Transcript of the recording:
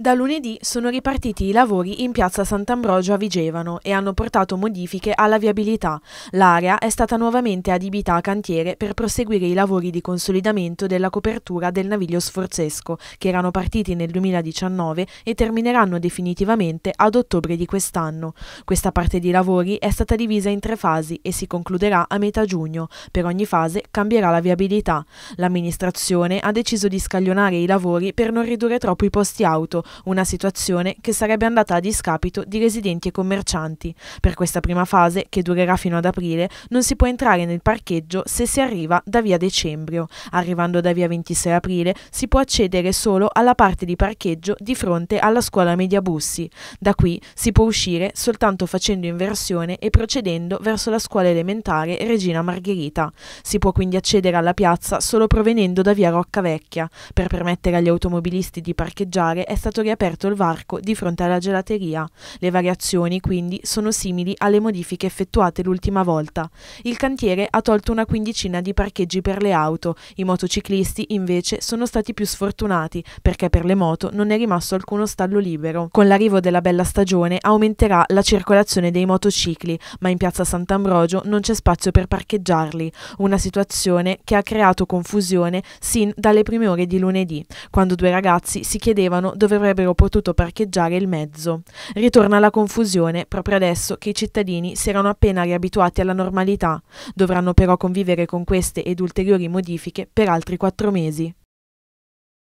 Da lunedì sono ripartiti i lavori in piazza Sant'Ambrogio a Vigevano e hanno portato modifiche alla viabilità. L'area è stata nuovamente adibita a cantiere per proseguire i lavori di consolidamento della copertura del naviglio sforzesco, che erano partiti nel 2019 e termineranno definitivamente ad ottobre di quest'anno. Questa parte di lavori è stata divisa in tre fasi e si concluderà a metà giugno. Per ogni fase cambierà la viabilità. L'amministrazione ha deciso di scaglionare i lavori per non ridurre troppo i posti auto una situazione che sarebbe andata a discapito di residenti e commercianti. Per questa prima fase, che durerà fino ad aprile, non si può entrare nel parcheggio se si arriva da via Decembrio. Arrivando da via 26 aprile si può accedere solo alla parte di parcheggio di fronte alla scuola Media Bussi. Da qui si può uscire soltanto facendo inversione e procedendo verso la scuola elementare Regina Margherita. Si può quindi accedere alla piazza solo provenendo da via Roccavecchia. Per permettere agli automobilisti di parcheggiare è stato stato riaperto il varco di fronte alla gelateria. Le variazioni, quindi, sono simili alle modifiche effettuate l'ultima volta. Il cantiere ha tolto una quindicina di parcheggi per le auto, i motociclisti invece sono stati più sfortunati perché per le moto non è rimasto alcuno stallo libero. Con l'arrivo della bella stagione aumenterà la circolazione dei motocicli, ma in piazza Sant'Ambrogio non c'è spazio per parcheggiarli, una situazione che ha creato confusione sin dalle prime ore di lunedì, quando due ragazzi si chiedevano dove avrebbero avrebbero potuto parcheggiare il mezzo. Ritorna la confusione proprio adesso che i cittadini si erano appena riabituati alla normalità, dovranno però convivere con queste ed ulteriori modifiche per altri quattro mesi.